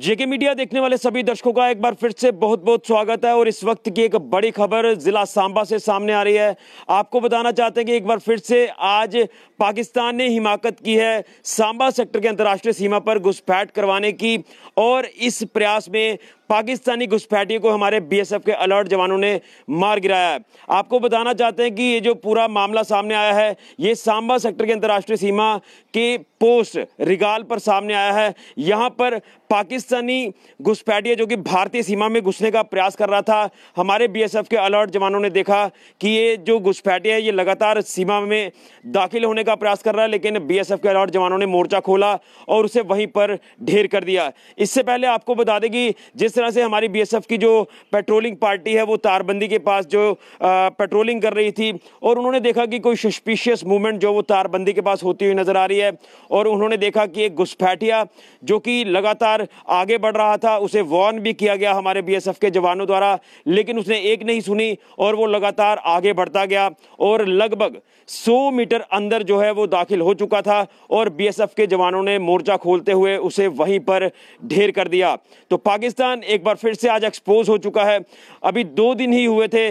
जेके media देखने वाले सभी दर्शकों का एक बार फिर से बहुत बहुत स्वागत है और इस वक्त की एक बड़ी खबर जिला सांबा से सामने आ रही है आपको बताना चाहते हैं कि एक बार फिर से आज पाकिस्तान ने हिमाकत की है सांबा सेक्टर के अंतर्राष्ट्रीय सीमा पर घुसपैठ करवाने की और इस प्रयास में पाकिस्तानी घुसपैठियों को हमारे बीएसएफ के अलर्ट जवानों ने मार गिराया है आपको बताना चाहते हैं कि ये जो पूरा मामला सामने आया है ये सांबा सेक्टर की अंतर्राष्ट्रीय सीमा के पोस्ट रिगाल पर सामने आया है यहाँ पर पाकिस्तानी घुसपैठिया जो कि भारतीय सीमा में घुसने का प्रयास कर रहा था हमारे बीएसएफ के अलर्ट जवानों ने देखा कि ये जो घुसपैठिया है ये लगातार सीमा में दाखिल होने का प्रयास कर रहा है लेकिन बीएसएफ के अलर्ट जवानों ने मोर्चा खोला और उसे वहीं पर ढेर कर दिया इससे पहले आपको बता दें कि जिस तरह से हमारी बीएसएफ की जो पेट्रोलिंग पार्टी है वो तारबंदी के पास जो पेट्रोलिंग कर रही थी और उन्होंने देखा कि कोई सस्पिशियस मूवमेंट जो वो तारबंदी के पास होती हुई नज़र आ रही है और उन्होंने देखा कि एक घुसपैठिया जो कि लगातार आगे बढ़ रहा था उसे वॉर्न भी किया गया हमारे बी के जवानों द्वारा लेकिन उसने एक नहीं सुनी और वो लगातार आगे बढ़ता गया और लगभग सौ मीटर अंदर जो है वो दाखिल हो चुका था और बी के जवानों ने मोर्चा खोलते हुए उसे वहीं पर ढेर कर दिया तो पाकिस्तान एक बार फिर से आज एक्सपोज हो चुका है अभी दो दिन ही हुए थे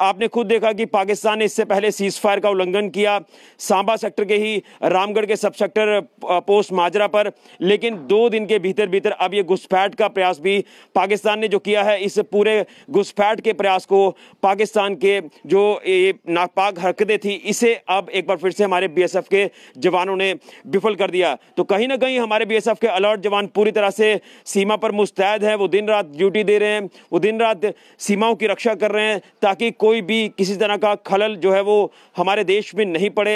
आपने खुद देखा कि पाकिस्तान ने इससे पहले सीज फायर का उल्लंघन किया सांबा सेक्टर के ही रामगढ़ के सब सेक्टर पोस्ट माजरा पर लेकिन दो दिन के भीतर भीतर अब ये घुसपैठ का प्रयास भी पाकिस्तान ने जो किया है इस पूरे घुसपैठ के प्रयास को पाकिस्तान के जो ये नापाक हरकतें थी इसे अब एक बार फिर से हमारे बी के जवानों ने विफल कर दिया तो कहीं ना कहीं हमारे बी के अलर्ट जवान पूरी तरह से सीमा पर मुस्तैद हैं वो दिन रात ड्यूटी दे रहे हैं वो दिन रात सीमाओं की रक्षा कर रहे हैं ताकि कोई भी किसी तरह का खलल जो है वो हमारे देश में नहीं पड़े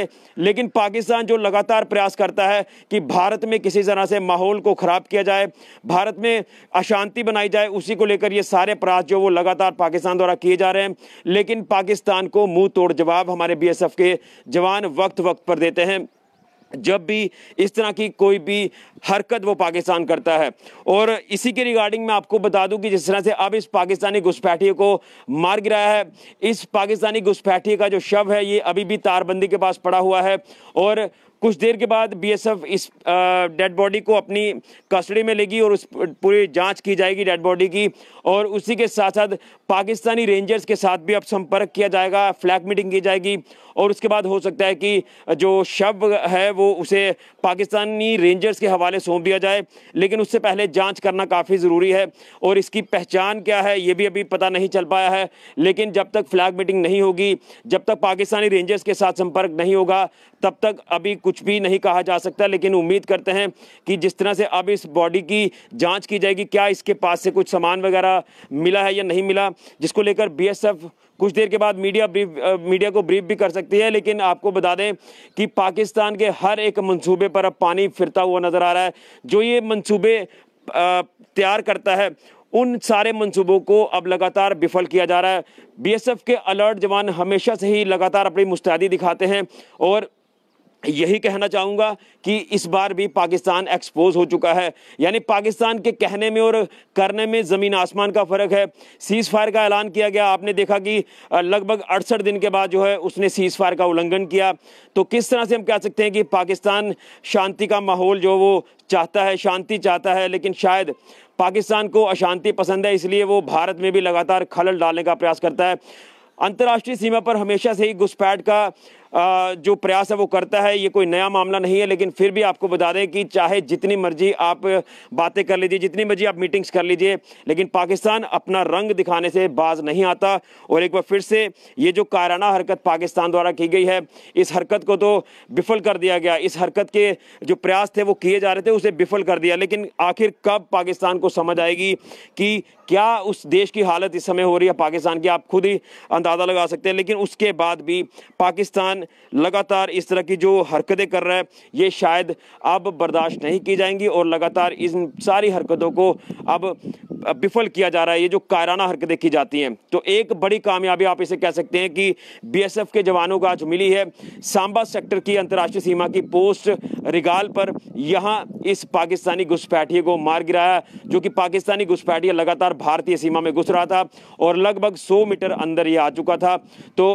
लेकिन पाकिस्तान जो लगातार प्रयास करता है कि भारत में किसी तरह से माहौल को ख़राब किया जाए भारत में अशांति बनाई जाए उसी को लेकर ये सारे प्रयास जो वो लगातार पाकिस्तान द्वारा किए जा रहे हैं लेकिन पाकिस्तान को मुँह तोड़ जवाब हमारे बी के जवान वक्त वक्त पर देते हैं जब भी इस तरह की कोई भी हरकत वो पाकिस्तान करता है और इसी के रिगार्डिंग मैं आपको बता दूं कि जिस तरह से अब इस पाकिस्तानी घुसपैठिए को मार गिराया है इस पाकिस्तानी घुसपैठिए का जो शव है ये अभी भी तारबंदी के पास पड़ा हुआ है और कुछ देर के बाद बीएसएफ इस डेड बॉडी को अपनी कस्टडी में लेगी और उस पूरी जांच की जाएगी डेड बॉडी की और उसी के साथ साथ पाकिस्तानी रेंजर्स के साथ भी अब संपर्क किया जाएगा फ्लैग मीटिंग की जाएगी और उसके बाद हो सकता है कि जो शव है वो उसे पाकिस्तानी रेंजर्स के हवाले सौंप दिया जाए लेकिन उससे पहले जाँच करना काफ़ी ज़रूरी है और इसकी पहचान क्या है ये भी अभी पता नहीं चल पाया है लेकिन जब तक फ्लैग मीटिंग नहीं होगी जब तक पाकिस्तानी रेंजर्स के साथ संपर्क नहीं होगा तब तक अभी कुछ भी नहीं कहा जा सकता लेकिन उम्मीद करते हैं कि जिस तरह से अब इस बॉडी की जांच की जाएगी क्या इसके पास से कुछ सामान वगैरह मिला है या नहीं मिला जिसको लेकर बीएसएफ कुछ देर के बाद मीडिया ब्रीफ मीडिया को ब्रीफ भी कर सकती है लेकिन आपको बता दें कि पाकिस्तान के हर एक मंसूबे पर अब पानी फिरता हुआ नज़र आ रहा है जो ये मंसूबे तैयार करता है उन सारे मंसूबों को अब लगातार विफल किया जा रहा है बीएसएफ के अलर्ट जवान हमेशा से ही लगातार अपनी मुस्तैदी दिखाते हैं और यही कहना चाहूँगा कि इस बार भी पाकिस्तान एक्सपोज हो चुका है यानी पाकिस्तान के कहने में और करने में ज़मीन आसमान का फ़र्क है सीज़ फायर का ऐलान किया गया आपने देखा कि लगभग अड़सठ दिन के बाद जो है उसने सीज़ फायर का उल्लंघन किया तो किस तरह से हम कह सकते हैं कि पाकिस्तान शांति का माहौल जो वो चाहता है शांति चाहता है लेकिन शायद पाकिस्तान को अशांति पसंद है इसलिए वो भारत में भी लगातार खलल डालने का प्रयास करता है अंतर्राष्ट्रीय सीमा पर हमेशा से ही घुसपैठ का जो प्रयास है वो करता है ये कोई नया मामला नहीं है लेकिन फिर भी आपको बता दें कि चाहे जितनी मर्जी आप बातें कर लीजिए जितनी मर्जी आप मीटिंग्स कर लीजिए लेकिन पाकिस्तान अपना रंग दिखाने से बाज नहीं आता और एक बार फिर से ये जो कायराना हरकत पाकिस्तान द्वारा की गई है इस हरकत को तो विफल कर दिया गया इस हरकत के जो प्रयास थे वो किए जा रहे थे उसे विफल कर दिया लेकिन आखिर कब पाकिस्तान को समझ आएगी कि क्या उस देश की हालत इस समय हो रही है पाकिस्तान की आप खुद ही अंदाज़ा लगा सकते हैं लेकिन उसके बाद भी पाकिस्तान इंसान लगातार इस तरह की जो हरकतें कर रहा है ये शायद अब बर्दाश्त नहीं की जाएंगी और लगातार इन सारी हरकतों को अब विफल किया जा रहा है ये जो कायराना हरकतें की जाती हैं तो एक बड़ी कामयाबी आप इसे कह सकते हैं कि बीएसएफ के जवानों को आज मिली है सांबा सेक्टर की अंतर्राष्ट्रीय सीमा की पोस्ट रिगाल पर यहाँ इस पाकिस्तानी घुसपैठिए को मार गिराया जो कि पाकिस्तानी घुसपैठिया लगातार भारतीय सीमा में घुस रहा था और लगभग 100 मीटर अंदर ये आ चुका था तो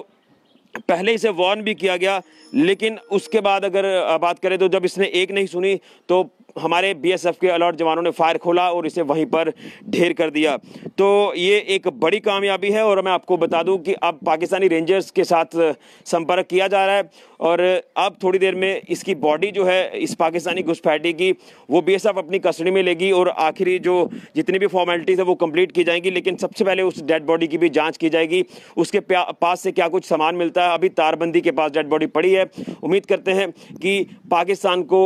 पहले इसे वार्न भी किया गया लेकिन उसके बाद अगर बात करें तो जब इसने एक नहीं सुनी तो हमारे बीएसएफ के अलर्ट जवानों ने फायर खोला और इसे वहीं पर ढेर कर दिया तो ये एक बड़ी कामयाबी है और मैं आपको बता दूं कि अब पाकिस्तानी रेंजर्स के साथ संपर्क किया जा रहा है और अब थोड़ी देर में इसकी बॉडी जो है इस पाकिस्तानी घुसपैठी की वो बीएसएफ अपनी कस्टडी में लेगी और आखिरी जो जितनी भी फॉर्मेलिटीज़ है वो कम्प्लीट की जाएंगी लेकिन सबसे पहले उस डेड बॉडी की भी जाँच की जाएगी उसके पास से क्या कुछ सामान मिलता है अभी तारबंदी के पास डेड बॉडी पड़ी है उम्मीद करते हैं कि पाकिस्तान को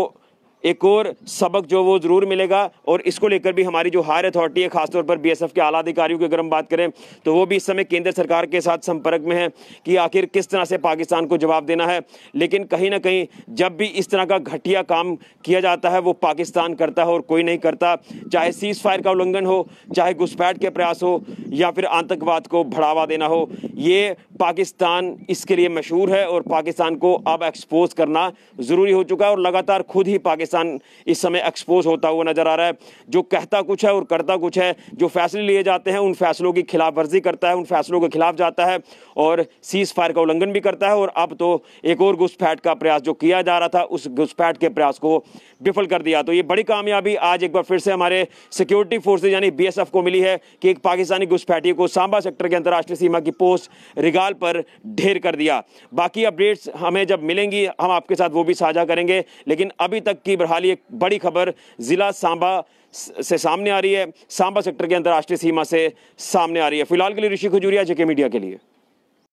एक और सबक जो वो ज़रूर मिलेगा और इसको लेकर भी हमारी जो हायर अथॉरिटी है खासतौर पर बी एस एफ के आला अधिकारियों की अगर हम बात करें तो वो भी इस समय केंद्र सरकार के साथ संपर्क में है कि आखिर किस तरह से पाकिस्तान को जवाब देना है लेकिन कहीं ना कहीं जब भी इस तरह का घटिया काम किया जाता है वो पाकिस्तान करता है और कोई नहीं करता चाहे सीज फायर का उल्लंघन हो चाहे घुसपैठ के प्रयास हो या फिर आतंकवाद को बढ़ावा देना हो ये पाकिस्तान इसके लिए मशहूर है और पाकिस्तान को अब एक्सपोज करना ज़रूरी हो चुका है और लगातार खुद ही पाकिस्तान इस समय एक्सपोज होता हुआ नज़र आ रहा है जो कहता कुछ है और करता कुछ है जो फैसले लिए जाते हैं उन फैसलों की खिलाफ वर्जी करता है उन फैसलों के खिलाफ जाता है और सीज़ फायर का उल्लंघन भी करता है और अब तो एक और घुसपैठ का प्रयास जो किया जा रहा था उस घुसपैठ के प्रयास को विफल कर दिया तो ये बड़ी कामयाबी आज एक बार फिर से हमारे सिक्योरिटी फोर्सेज यानी बी को मिली है कि एक पाकिस्तानी घुसपैठी को सांबा सेक्टर के अंतर्राष्ट्रीय सीमा की पोस्ट रिगार्ड सवाल पर ढेर कर दिया बाकी अपडेट्स हमें जब मिलेंगी हम आपके साथ वो भी साझा करेंगे लेकिन अभी तक की बहाली एक बड़ी खबर ज़िला सांबा से सामने आ रही है सांबा सेक्टर के अंतर्राष्ट्रीय सीमा से सामने आ रही है फिलहाल के लिए ऋषि खजूरिया जेके मीडिया के लिए